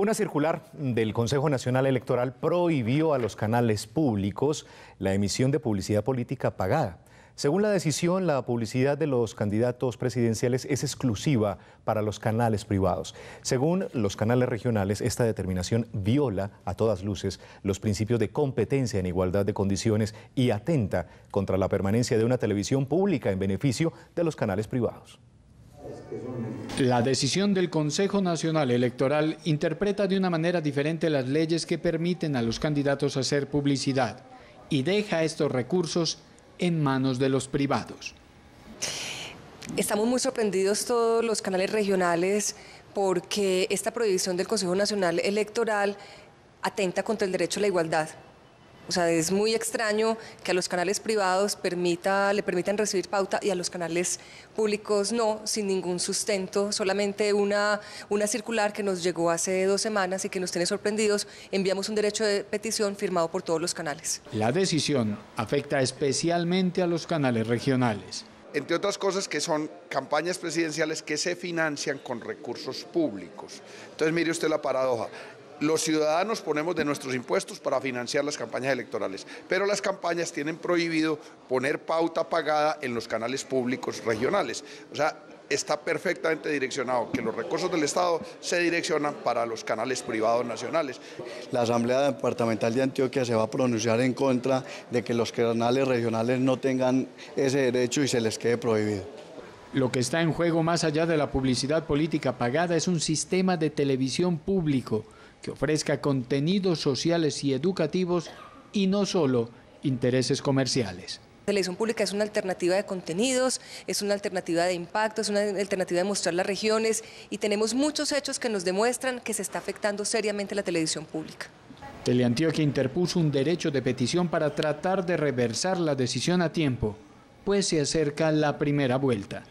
Una circular del Consejo Nacional Electoral prohibió a los canales públicos la emisión de publicidad política pagada. Según la decisión, la publicidad de los candidatos presidenciales es exclusiva para los canales privados. Según los canales regionales, esta determinación viola a todas luces los principios de competencia en igualdad de condiciones y atenta contra la permanencia de una televisión pública en beneficio de los canales privados. La decisión del Consejo Nacional Electoral interpreta de una manera diferente las leyes que permiten a los candidatos hacer publicidad y deja estos recursos en manos de los privados. Estamos muy sorprendidos todos los canales regionales porque esta prohibición del Consejo Nacional Electoral atenta contra el derecho a la igualdad o sea, es muy extraño que a los canales privados permita, le permitan recibir pauta y a los canales públicos no, sin ningún sustento, solamente una, una circular que nos llegó hace dos semanas y que nos tiene sorprendidos. Enviamos un derecho de petición firmado por todos los canales. La decisión afecta especialmente a los canales regionales entre otras cosas que son campañas presidenciales que se financian con recursos públicos. Entonces mire usted la paradoja, los ciudadanos ponemos de nuestros impuestos para financiar las campañas electorales, pero las campañas tienen prohibido poner pauta pagada en los canales públicos regionales. O sea, está perfectamente direccionado, que los recursos del Estado se direccionan para los canales privados nacionales. La Asamblea Departamental de Antioquia se va a pronunciar en contra de que los canales regionales no tengan ese derecho y se les quede prohibido. Lo que está en juego más allá de la publicidad política pagada es un sistema de televisión público que ofrezca contenidos sociales y educativos y no solo intereses comerciales. La televisión pública es una alternativa de contenidos, es una alternativa de impacto, es una alternativa de mostrar las regiones y tenemos muchos hechos que nos demuestran que se está afectando seriamente la televisión pública. Teleantioquia interpuso un derecho de petición para tratar de reversar la decisión a tiempo, pues se acerca la primera vuelta.